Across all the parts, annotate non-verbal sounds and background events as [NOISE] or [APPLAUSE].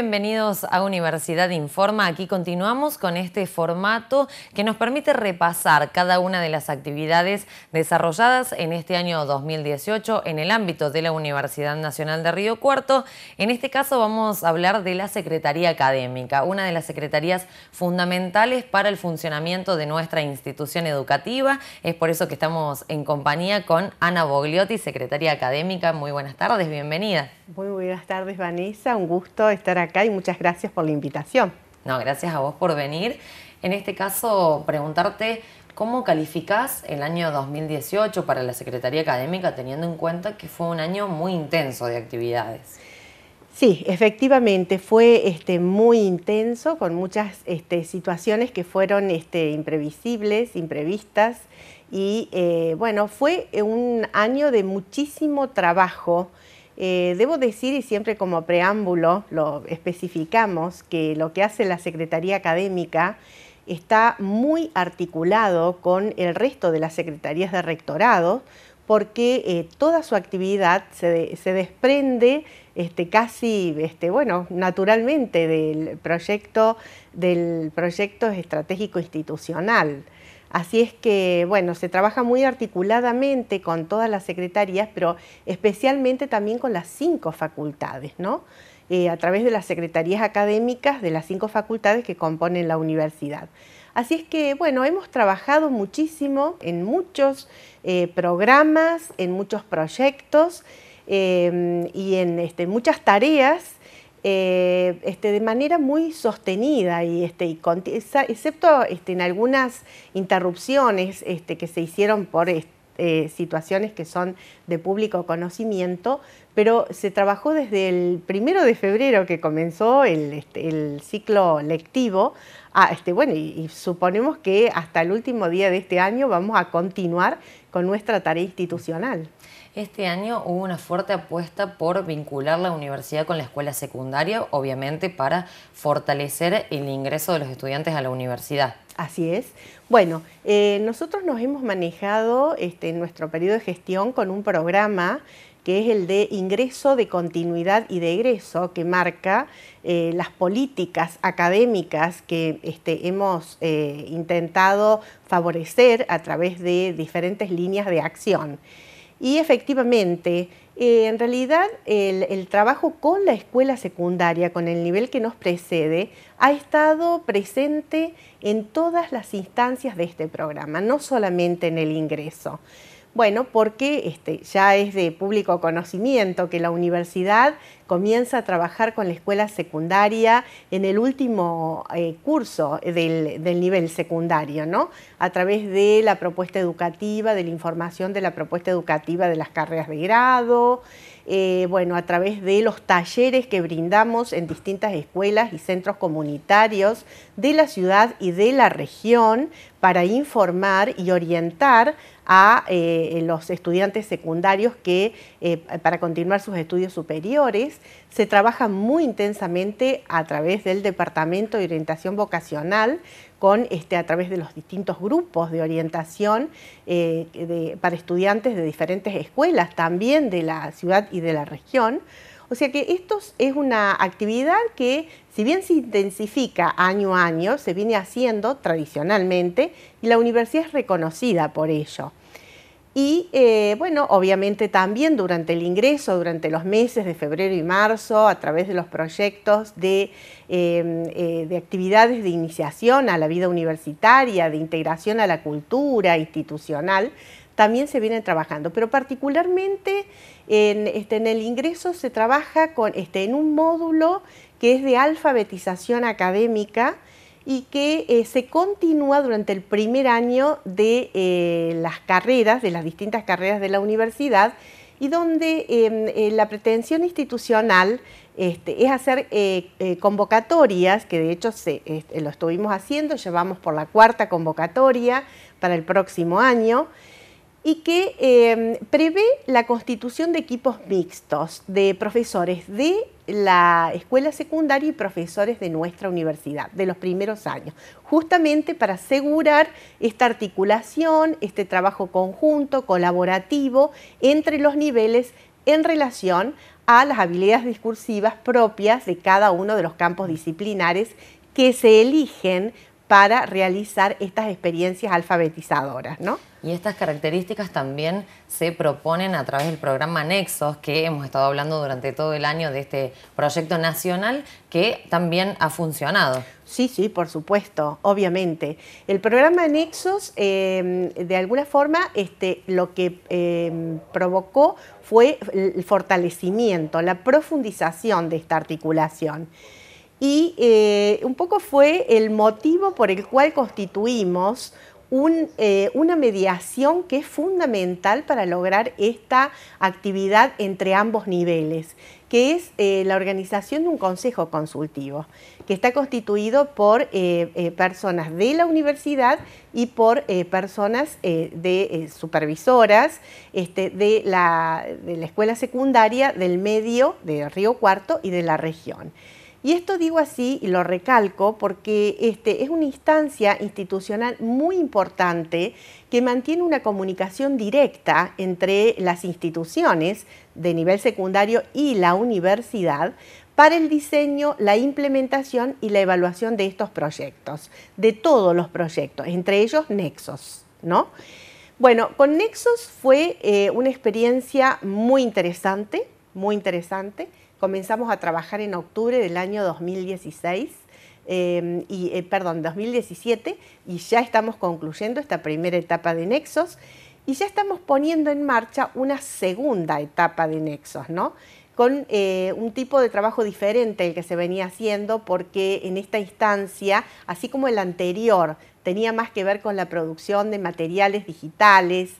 William Bienvenidos a Universidad Informa. Aquí continuamos con este formato que nos permite repasar cada una de las actividades desarrolladas en este año 2018 en el ámbito de la Universidad Nacional de Río Cuarto. En este caso vamos a hablar de la Secretaría Académica, una de las secretarías fundamentales para el funcionamiento de nuestra institución educativa. Es por eso que estamos en compañía con Ana Bogliotti, Secretaría Académica. Muy buenas tardes, bienvenida. Muy buenas tardes, Vanessa. Un gusto estar acá y muchas gracias por la invitación. No, gracias a vos por venir. En este caso, preguntarte cómo calificás el año 2018 para la Secretaría Académica, teniendo en cuenta que fue un año muy intenso de actividades. Sí, efectivamente, fue este, muy intenso, con muchas este, situaciones que fueron este, imprevisibles, imprevistas, y eh, bueno, fue un año de muchísimo trabajo eh, debo decir, y siempre como preámbulo lo especificamos, que lo que hace la Secretaría Académica está muy articulado con el resto de las secretarías de rectorado, porque eh, toda su actividad se, desprende este, casi este, naturalmente del proyecto, del proyecto estratégico institucional. Así es que, bueno, se trabaja muy articuladamente con todas las secretarías, pero especialmente también con las cinco facultades, ¿no? Eh, a través de las secretarías académicas de las cinco facultades que componen la universidad. Así es que, bueno, hemos trabajado muchísimo en muchos eh, programas, en muchos proyectos eh, y en este, muchas tareas eh, este, de manera muy sostenida y, este, excepto este, en algunas interrupciones que se hicieron por situaciones que son de público conocimiento, pero se trabajó desde el primero de febrero que comenzó el, ciclo lectivo, y suponemos que hasta el último día de este año vamos a continuar con nuestra tarea institucional. Este año hubo una fuerte apuesta por vincular la universidad con la escuela secundaria, obviamente para fortalecer el ingreso de los estudiantes a la universidad. Así es. Bueno, eh, nosotros nos hemos manejado este, en nuestro periodo de gestión con un programa que es el de ingreso de continuidad y de egreso, que marca eh, las políticas académicas que este, hemos eh, intentado favorecer a través de diferentes líneas de acción. Y efectivamente, eh, en realidad el, trabajo con la escuela secundaria, con el nivel que nos precede, ha estado presente en todas las instancias de este programa, no solamente en el ingreso. Bueno, porque este, ya es de público conocimiento que la universidad comienza a trabajar con la escuela secundaria en el último eh, curso del, del, nivel secundario, ¿no? A través de la propuesta educativa, de la información de la propuesta educativa de las carreras de grado, eh, bueno, a través de los talleres que brindamos en distintas escuelas y centros comunitarios de la ciudad y de la región para informar y orientar a eh, los estudiantes secundarios que eh, para continuar sus estudios superiores se trabaja muy intensamente a través del Departamento de Orientación Vocacional con, este, a través de los distintos grupos de orientación eh, para estudiantes de diferentes escuelas, también de la ciudad y de la región. O sea que esto es una actividad que, si bien se intensifica año a año, se viene haciendo tradicionalmente y la universidad es reconocida por ello. Y eh, bueno, obviamente también durante el ingreso, durante los meses de febrero y marzo, a través de los proyectos de, em, eh, actividades de iniciación a la vida universitaria, de integración a la cultura institucional, también se vienen trabajando, pero particularmente en, este, en el ingreso se trabaja con, este, en un módulo que es de alfabetización académica, y que eh, se continúa durante el primer año de eh, las carreras, de las distintas carreras de la universidad, y donde em, eh, la pretensión institucional este, es hacer convocatorias, que de hecho este, lo estuvimos haciendo, llevamos por la cuarta convocatoria para el próximo año, y que em, prevé la constitución de equipos mixtos de profesores de la escuela secundaria y profesores de nuestra universidad, de los primeros años, justamente para asegurar esta articulación, este trabajo conjunto, colaborativo entre los niveles en relación a las habilidades discursivas propias de cada uno de los campos disciplinares que se eligen para realizar estas experiencias alfabetizadoras, Y estas características también se proponen a través del programa Nexos, que hemos estado hablando durante todo el año de este proyecto nacional que también ha funcionado. Sí, sí, por supuesto, obviamente. El programa Nexos, eh, de alguna forma, este, lo que eh, provocó fue el fortalecimiento, la profundización de esta articulación y eh, un poco fue el motivo por el cual constituimos eh, una mediación que es fundamental para lograr esta actividad entre ambos niveles, que es eh, la organización de un consejo consultivo, que está constituido por personas de la universidad y por personas de supervisoras este, de la escuela secundaria del medio de Río Cuarto y de la región. Y esto digo así y lo recalco porque este, es una instancia institucional muy importante que mantiene una comunicación directa entre las instituciones de nivel secundario y la universidad para el diseño, la implementación y la evaluación de estos proyectos, de todos los proyectos, entre ellos Nexos, ¿no? Bueno, con Nexos fue eh, una experiencia muy interesante, muy interesante. Comenzamos a trabajar en octubre del año 2016. Em, y, eh, perdón, 2017 y ya estamos concluyendo esta primera etapa de Nexos y ya estamos poniendo en marcha una segunda etapa de Nexos, ¿no? Con eh, un tipo de trabajo diferente al que se venía haciendo porque en esta instancia, así como el anterior, tenía más que ver con la producción de materiales digitales,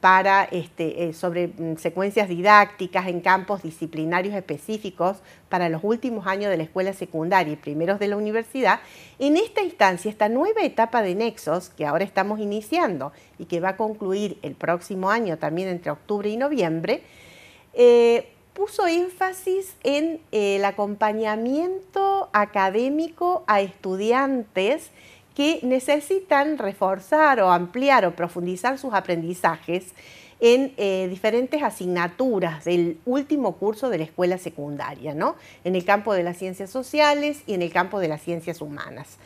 para, este, eh, sobre mm, secuencias didácticas en campos disciplinarios específicos para los últimos años de la escuela secundaria y primeros de la universidad, en esta instancia, esta nueva etapa de nexos que ahora estamos iniciando y que va a concluir el próximo año también entre octubre y noviembre, eh, puso énfasis en eh, el acompañamiento académico a estudiantes que necesitan reforzar o ampliar o profundizar sus aprendizajes en eh, diferentes asignaturas del último curso de la escuela secundaria, ¿no? En el campo de las ciencias sociales y en el campo de las ciencias humanas.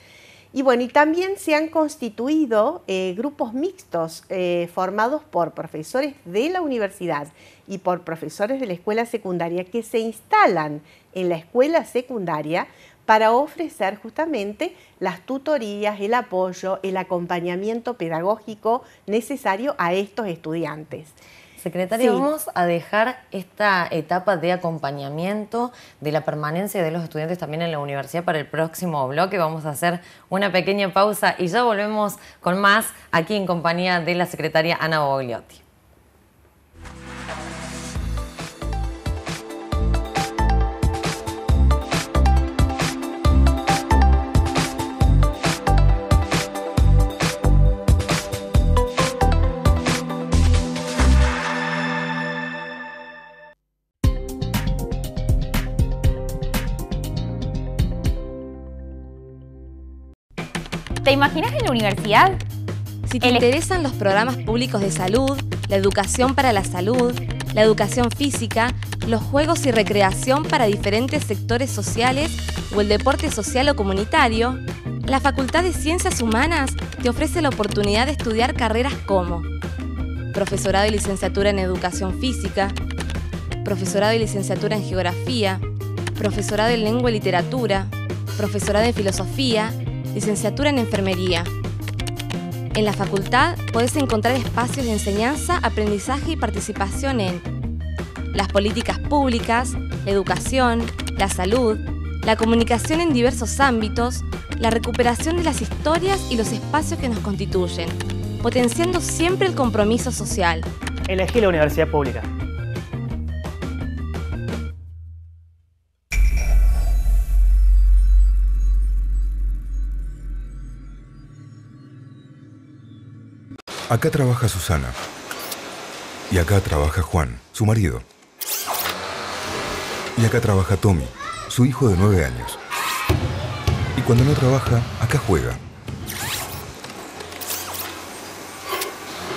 Y bueno, y también se han constituido eh, grupos mixtos eh, formados por profesores de la universidad y por profesores de la escuela secundaria que se instalan en la escuela secundaria para ofrecer justamente las tutorías, el apoyo, el acompañamiento pedagógico necesario a estos estudiantes. Secretaria, vamos a dejar esta etapa de acompañamiento de la permanencia de los estudiantes también en la universidad para el próximo bloque. Vamos a hacer una pequeña pausa y ya volvemos con más aquí en compañía de la secretaria Ana Bogliotti. imaginas en la universidad? Si te interesan los programas públicos de salud, la educación para la salud, la educación física, los juegos y recreación para diferentes sectores sociales o el deporte social o comunitario, la Facultad de Ciencias Humanas te ofrece la oportunidad de estudiar carreras como profesorado y licenciatura en educación física, profesorado y licenciatura en geografía, profesorado en lengua y literatura, profesorado en filosofía licenciatura en enfermería. En la facultad podés encontrar espacios de enseñanza, aprendizaje y participación en las políticas públicas, la educación, la salud, la comunicación en diversos ámbitos, la recuperación de las historias y los espacios que nos constituyen, potenciando siempre el compromiso social. Elegí la universidad pública. Acá trabaja Susana. Y acá trabaja Juan, su marido. Y acá trabaja Tommy, su hijo de nueve años. Y cuando no trabaja, acá juega.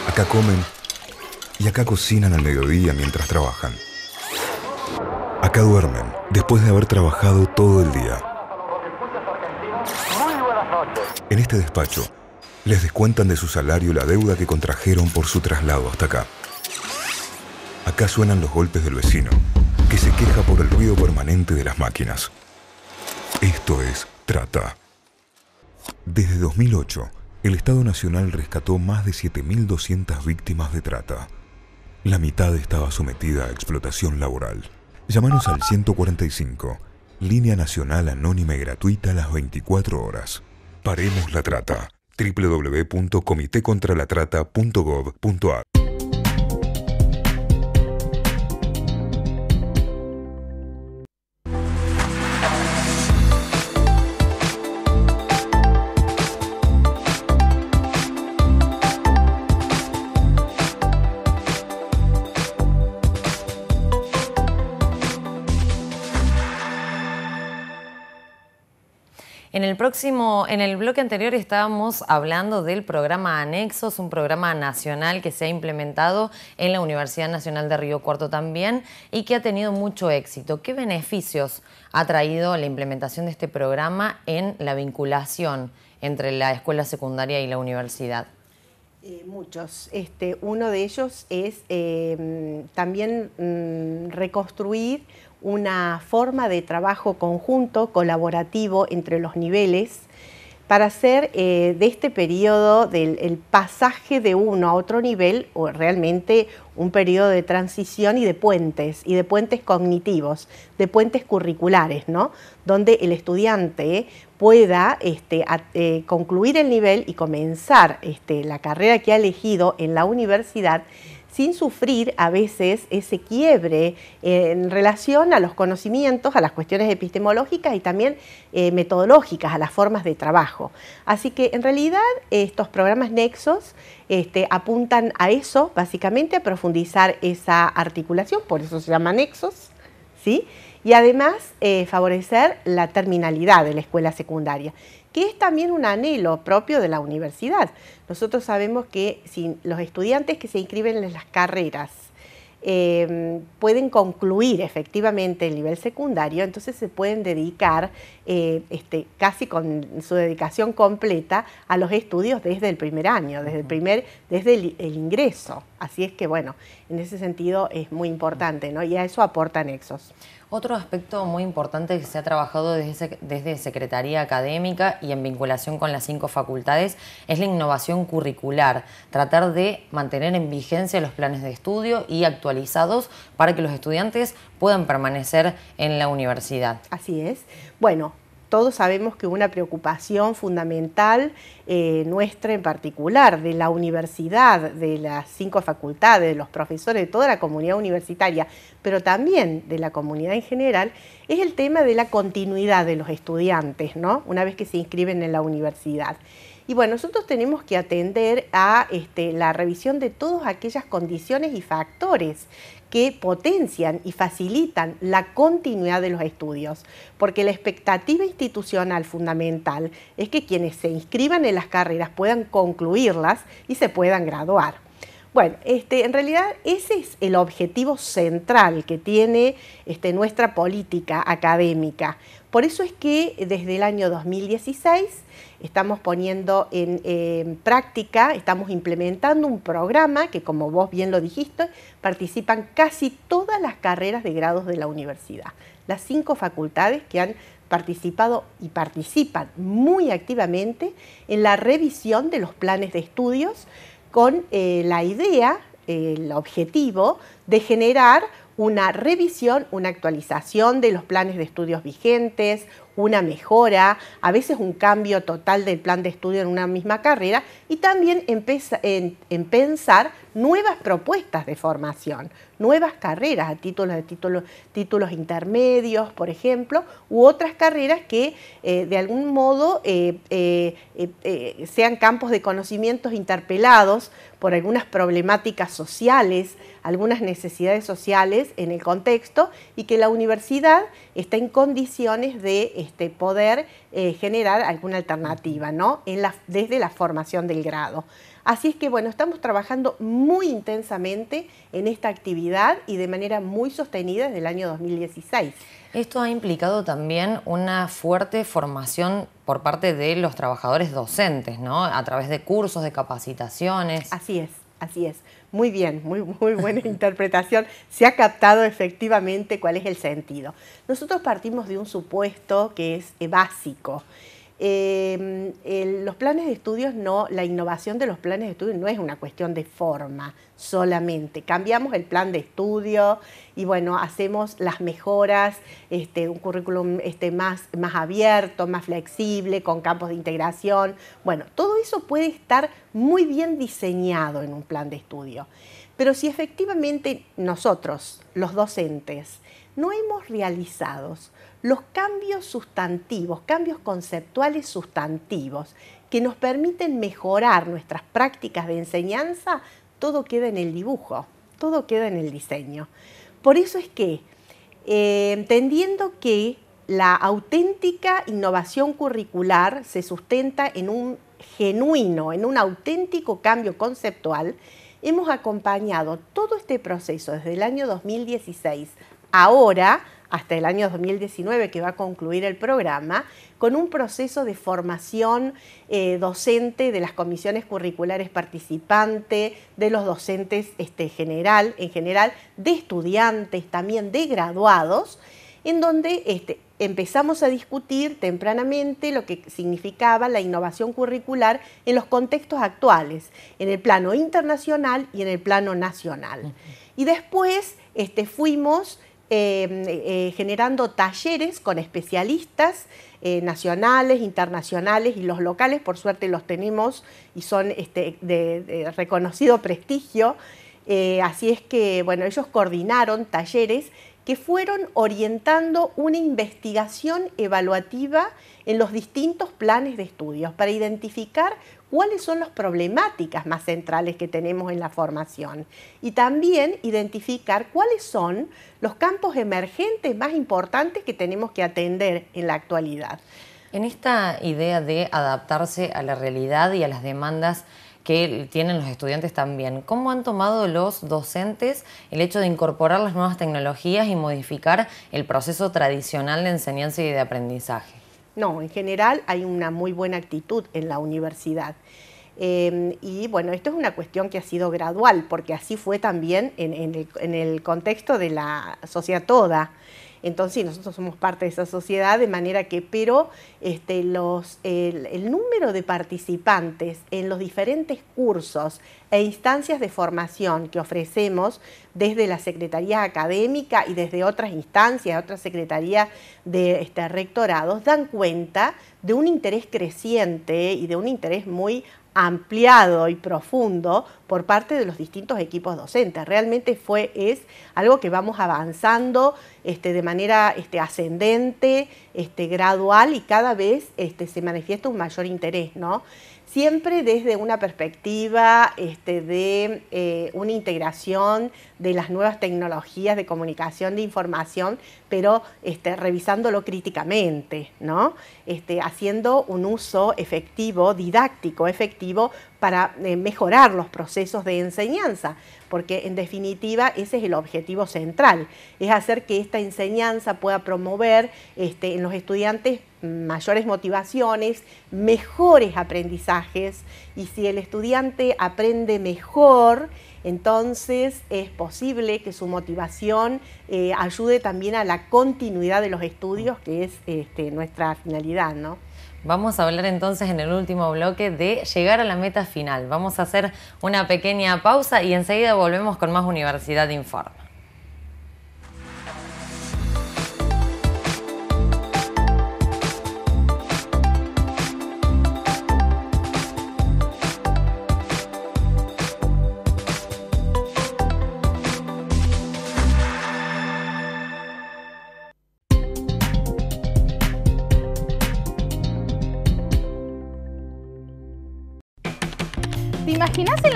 Acá comen y acá cocinan al mediodía mientras trabajan. Acá duermen después de haber trabajado todo el día. En este despacho les descuentan de su salario la deuda que contrajeron por su traslado hasta acá. Acá suenan los golpes del vecino, que se queja por el ruido permanente de las máquinas. Esto es trata. Desde 2008, el Estado Nacional rescató más de 7.200 víctimas de trata. La mitad estaba sometida a explotación laboral. Llamanos al 145, línea nacional anónima y gratuita a las 24 horas. Paremos la trata www.comitecontralatrata.gov.ar próximo, en el bloque anterior estábamos hablando del programa Anexos, un programa nacional que se ha implementado en la Universidad Nacional de Río Cuarto también y que ha tenido mucho éxito. ¿Qué beneficios ha traído la implementación de este programa en la vinculación entre la escuela secundaria y la universidad? Eh, muchos. Este, uno de ellos es eh, mm, también mm, reconstruir una forma de trabajo conjunto, colaborativo entre los niveles, para hacer eh, de este periodo del pasaje de uno a otro nivel, o realmente un periodo de transición y de puentes, y de puentes cognitivos, de puentes curriculares, ¿no? Donde el estudiante pueda este, eh, concluir el nivel y comenzar este, la carrera que ha elegido en la universidad sin sufrir a veces ese quiebre eh, en relación a los conocimientos, a las cuestiones epistemológicas y también eh, metodológicas, a las formas de trabajo. Así que en realidad estos programas nexos este, apuntan a eso, básicamente a profundizar esa articulación, por eso se llama nexos, ¿sí? y además eh, favorecer la terminalidad de la escuela secundaria, que es también un anhelo propio de la universidad. Nosotros sabemos que si los estudiantes que se inscriben en las carreras eh, pueden concluir efectivamente el nivel secundario, entonces se pueden dedicar eh, este, casi con su dedicación completa a los estudios desde el primer año, desde el, primer, desde el ingreso. Así es que, bueno, en ese sentido es muy importante, ¿no? Y a eso aporta Nexos. Otro aspecto muy importante que se ha trabajado desde, Secretaría Académica y en vinculación con las cinco facultades es la innovación curricular, tratar de mantener en vigencia los planes de estudio y actualizados para que los estudiantes puedan permanecer en la universidad. Así es. Bueno, todos sabemos que una preocupación fundamental eh, nuestra en particular, de la universidad, de las cinco facultades, de los profesores, de toda la comunidad universitaria, pero también de la comunidad en general, es el tema de la continuidad de los estudiantes, ¿no? Una vez que se inscriben en la universidad. Y bueno, nosotros tenemos que atender a este, la revisión de todas aquellas condiciones y factores que potencian y facilitan la continuidad de los estudios, porque la expectativa institucional fundamental es que quienes se inscriban en las carreras puedan concluirlas y se puedan graduar. Bueno, este, en realidad ese es el objetivo central que tiene este, nuestra política académica. Por eso es que eh, desde el año 2016 estamos poniendo eh, en práctica, estamos implementando un programa que, como vos bien lo dijiste, participan casi todas las carreras de grados de la universidad. Las cinco facultades que han participado y participan muy activamente en la revisión de los planes de estudios con eh, la idea, el objetivo de generar una revisión, una actualización de los planes de estudios vigentes, una mejora, a veces un cambio total del plan de estudio en una misma carrera y también en, pensar nuevas propuestas de formación, nuevas carreras a títulos de títulos, intermedios, por ejemplo, u otras carreras que eh, de algún modo eh, eh, sean campos de conocimientos interpelados por algunas problemáticas sociales, algunas necesidades sociales en el contexto y que la universidad está en condiciones de este, poder eh, generar alguna alternativa desde la formación del grado. Así es que bueno, estamos trabajando muy intensamente en esta actividad y de manera muy sostenida desde el año 2016. Esto ha implicado también una fuerte formación por parte de los trabajadores docentes, ¿no? A través de cursos, de capacitaciones. Así es, así es. Muy bien, muy, muy buena [LAUGHS] interpretación. Se ha captado efectivamente cuál es el sentido. Nosotros partimos de un supuesto que es básico Em, los planes de estudios no, la innovación de los planes de estudio no es una cuestión de forma solamente. Cambiamos el plan de estudio y bueno, hacemos las mejoras, este, un currículum este, más, más abierto, más flexible, con campos de integración. Bueno, todo eso puede estar muy bien diseñado en un plan de estudio. Pero si efectivamente nosotros, los docentes, no hemos realizado los cambios sustantivos, cambios conceptuales sustantivos que nos permiten mejorar nuestras prácticas de enseñanza, todo queda en el dibujo, todo queda en el diseño. Por eso es que, eh, entendiendo que la auténtica innovación curricular se sustenta en un genuino, en un auténtico cambio conceptual, hemos acompañado todo este proceso desde el año 2016 ahora, hasta el año 2019 que va a concluir el programa, con un proceso de formación eh, docente de las comisiones curriculares participantes, de los docentes este, general, en general, de estudiantes, también de graduados, en donde este, empezamos a discutir tempranamente lo que significaba la innovación curricular en los contextos actuales, en el plano internacional y en el plano nacional. Y después este, fuimos Em, eh, generando talleres con especialistas eh, nacionales, internacionales y los locales, por suerte los tenemos y son este, de, reconocido prestigio. Eh, así es que, bueno, ellos coordinaron talleres que fueron orientando una investigación evaluativa en los distintos planes de estudios para identificar cuáles son las problemáticas más centrales que tenemos en la formación y también identificar cuáles son los campos emergentes más importantes que tenemos que atender en la actualidad. En esta idea de adaptarse a la realidad y a las demandas que tienen los estudiantes también. ¿Cómo han tomado los docentes el hecho de incorporar las nuevas tecnologías y modificar el proceso tradicional de enseñanza y de aprendizaje? No, en general hay una muy buena actitud en la universidad. Em, y bueno, esto es una cuestión que ha sido gradual, porque así fue también en, el, en el, contexto de la sociedad toda. Entonces, sí, nosotros somos parte de esa sociedad, de manera que, pero este, el, número de participantes en los diferentes cursos e instancias de formación que ofrecemos desde la Secretaría Académica y desde otras instancias, otras secretarías de este, rectorados, dan cuenta de un interés creciente y de un interés muy ampliado y profundo por parte de los distintos equipos docentes. Realmente fue, es algo que vamos avanzando este, de manera este, ascendente, este, gradual y cada vez este, se manifiesta un mayor interés, ¿no? siempre desde una perspectiva este, de eh, una integración de las nuevas tecnologías de comunicación de información, pero este, revisándolo críticamente, ¿no? Este, haciendo un uso efectivo, didáctico, efectivo, para eh, mejorar los procesos de enseñanza, porque en definitiva ese es el objetivo central, es hacer que esta enseñanza pueda promover en los estudiantes mayores motivaciones, mejores aprendizajes y si el estudiante aprende mejor, entonces es posible que su motivación eh, ayude también a la continuidad de los estudios, que es este, nuestra finalidad, Vamos a hablar entonces en el último bloque de llegar a la meta final. Vamos a hacer una pequeña pausa y enseguida volvemos con más Universidad de Informa.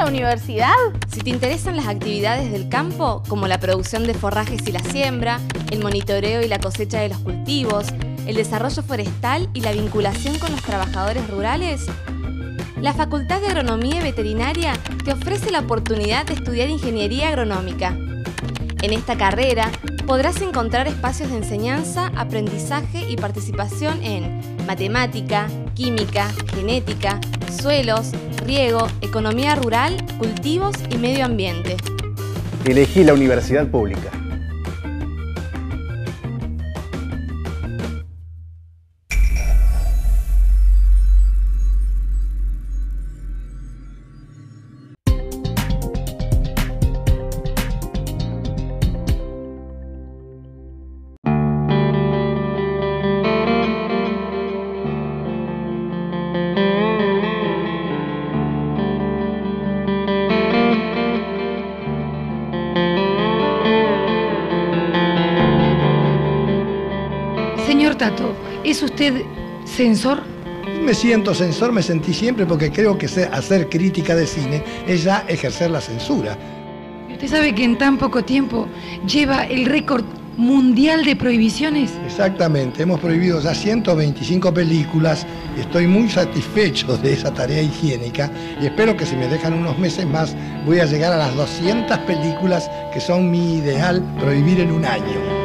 universidad? Si te interesan las actividades del campo, como la producción de forrajes y la siembra, el monitoreo y la cosecha de los cultivos, el desarrollo forestal y la vinculación con los trabajadores rurales, la Facultad de Agronomía y Veterinaria te ofrece la oportunidad de estudiar Ingeniería Agronómica. En esta carrera podrás encontrar espacios de enseñanza, aprendizaje y participación en matemática, química, genética, suelos, riego, economía rural, cultivos y medio ambiente. Elegí la universidad pública. ¿Censor? Me siento censor, me sentí siempre porque creo que hacer crítica de cine es ya ejercer la censura. Usted sabe que en tan poco tiempo lleva el récord mundial de prohibiciones. Exactamente, hemos prohibido ya 125 películas, estoy muy satisfecho de esa tarea higiénica y espero que si me dejan unos meses más voy a llegar a las 200 películas que son mi ideal prohibir en un año.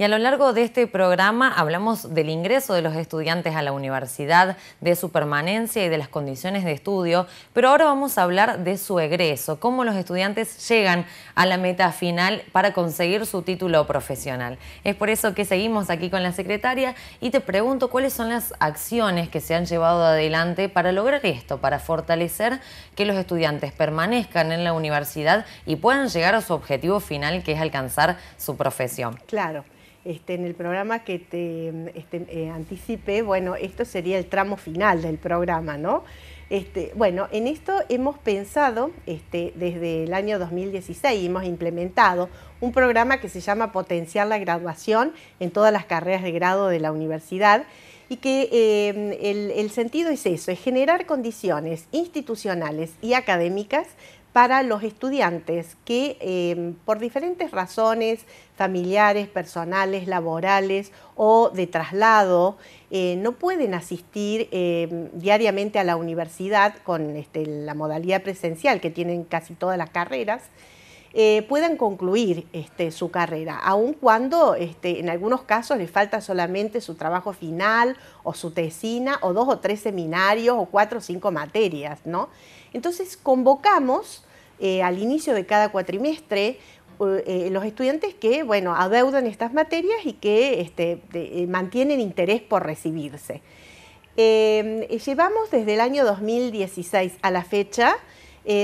Y a lo largo de este programa hablamos del ingreso de los estudiantes a la universidad, de su permanencia y de las condiciones de estudio, pero ahora vamos a hablar de su egreso, cómo los estudiantes llegan a la meta final para conseguir su título profesional. Es por eso que seguimos aquí con la secretaria y te pregunto cuáles son las acciones que se han llevado adelante para lograr esto, para fortalecer que los estudiantes permanezcan en la universidad y puedan llegar a su objetivo final que es alcanzar su profesión. Claro. Este, en el programa que te este, eh, anticipé, bueno, esto sería el tramo final del programa, ¿no? Este, bueno, en esto hemos pensado desde el año 2016, hemos implementado un programa que se llama Potenciar la Graduación en todas las carreras de grado de la universidad y que eh, el, sentido es eso, es generar condiciones institucionales y académicas para los estudiantes que eh, por diferentes razones familiares, personales, laborales o de traslado, eh, no pueden asistir eh, diariamente a la universidad con este, la modalidad presencial que tienen casi todas las carreras, eh, puedan concluir este, su carrera, aun cuando este, en algunos casos les falta solamente su trabajo final o su tesina o dos o tres seminarios o cuatro o cinco materias. ¿no? Entonces convocamos al inicio de cada cuatrimestre eh, eh, los estudiantes que, bueno, adeudan estas materias y que este, eh, mantienen interés por recibirse. llevamos desde el año 2016 a la fecha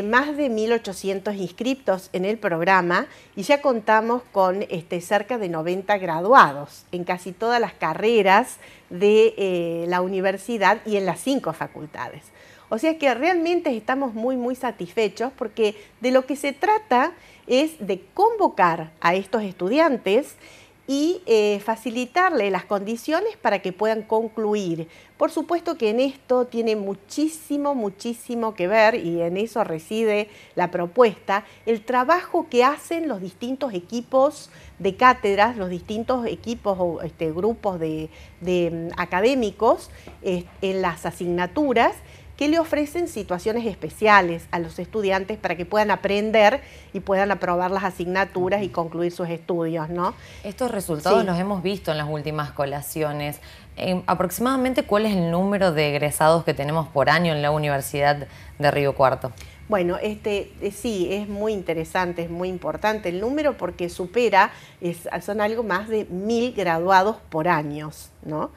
más de 1.800 inscriptos en el programa y ya contamos con este, cerca de 90 graduados en casi todas las carreras de la universidad y en las cinco facultades. O sea que realmente estamos muy, muy satisfechos porque de lo que se trata es de convocar a estos estudiantes y facilitarles eh, facilitarle las condiciones para que puedan concluir. Por supuesto que en esto tiene muchísimo, muchísimo que ver, y en eso reside la propuesta, el trabajo que hacen los distintos equipos de cátedras, los distintos equipos o este, grupos de, mm, académicos eh, en las asignaturas que le ofrecen situaciones especiales a los estudiantes para que puedan aprender y puedan aprobar las asignaturas y concluir sus estudios, ¿no? Estos resultados los hemos visto en las últimas colaciones. Em, aproximadamente, ¿cuál es el número de egresados que tenemos por año en la Universidad de Río Cuarto? Bueno, este, eh, sí, es muy interesante, es muy importante el número porque supera, es, son algo más de mil graduados por años, ¿no?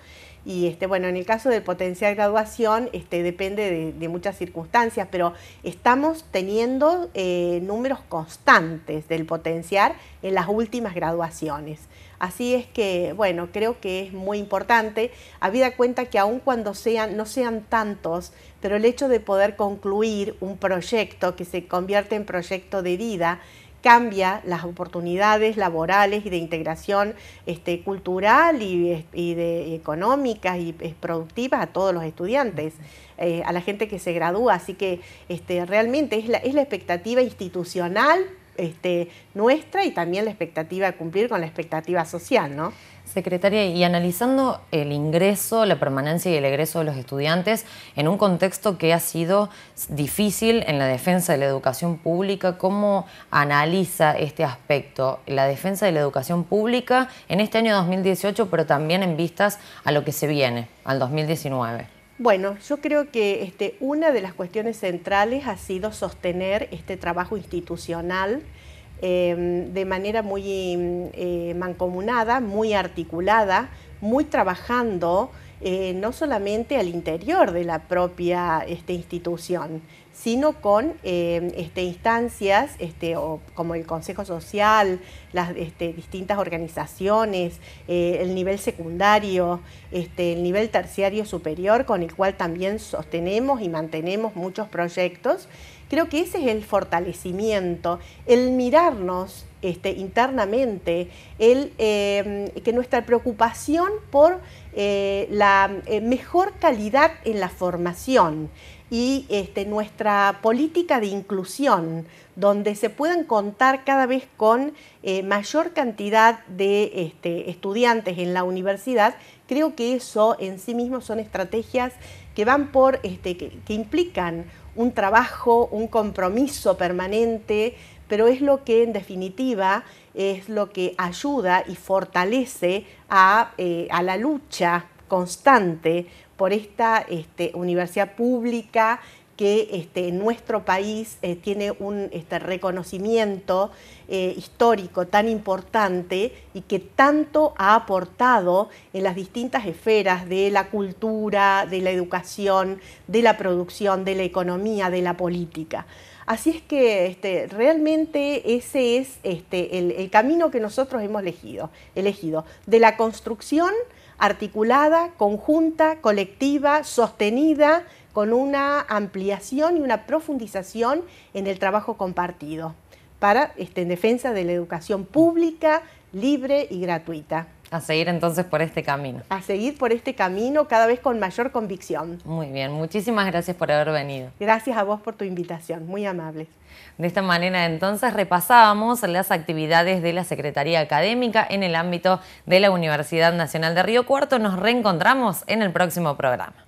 Y este, bueno, en el caso del potencial graduación, este, depende de, muchas circunstancias, pero estamos teniendo eh, números constantes del potenciar en las últimas graduaciones. Así es que, bueno, creo que es muy importante, habida cuenta que aun cuando sean, no sean tantos, pero el hecho de poder concluir un proyecto que se convierte en proyecto de vida, cambia las oportunidades laborales y de integración este, cultural y, y de, económicas y eh, productivas a todos los estudiantes, eh, a la gente que se gradúa. Así que este, realmente es la, expectativa institucional este, nuestra y también la expectativa de cumplir con la expectativa social, ¿no? Secretaria, y analizando el ingreso, la permanencia y el egreso de los estudiantes en un contexto que ha sido difícil en la defensa de la educación pública, ¿cómo analiza este aspecto, la defensa de la educación pública en este año 2018, pero también en vistas a lo que se viene, al 2019? Bueno, yo creo que este, una de las cuestiones centrales ha sido sostener este trabajo institucional Em, de manera muy em, eh, mancomunada, muy articulada, muy trabajando, eh, no solamente al interior de la propia este, institución, sino con em, este, instancias este, como el Consejo Social, las este, distintas organizaciones, eh, el nivel secundario, el nivel terciario superior, con el cual también sostenemos y mantenemos muchos proyectos. Creo que ese es el fortalecimiento, el mirarnos este, internamente, el, em, que nuestra preocupación por eh, la eh, mejor calidad en la formación y este, nuestra política de inclusión, donde se puedan contar cada vez con eh, mayor cantidad de este, estudiantes en la universidad, creo que eso en sí mismo son estrategias que van por, que implican un trabajo, un compromiso permanente, pero es lo que en definitiva es lo que ayuda y fortalece a, eh, la lucha constante por esta este, universidad pública que este, nuestro país eh, tiene un este, reconocimiento eh, histórico tan importante y que tanto ha aportado en las distintas esferas de la cultura, de la educación, de la producción, de la economía, de la política. Así es que este, realmente ese es este, el, el, camino que nosotros hemos elegido, elegido, de la construcción articulada, conjunta, colectiva, sostenida, con una ampliación y una profundización en el trabajo compartido para este, en defensa de la educación pública, libre y gratuita. A seguir entonces por este camino. A seguir por este camino cada vez con mayor convicción. Muy bien, muchísimas gracias por haber venido. Gracias a vos por tu invitación, muy amables. De esta manera entonces repasábamos las actividades de la Secretaría Académica en el ámbito de la Universidad Nacional de Río Cuarto. Nos reencontramos en el próximo programa.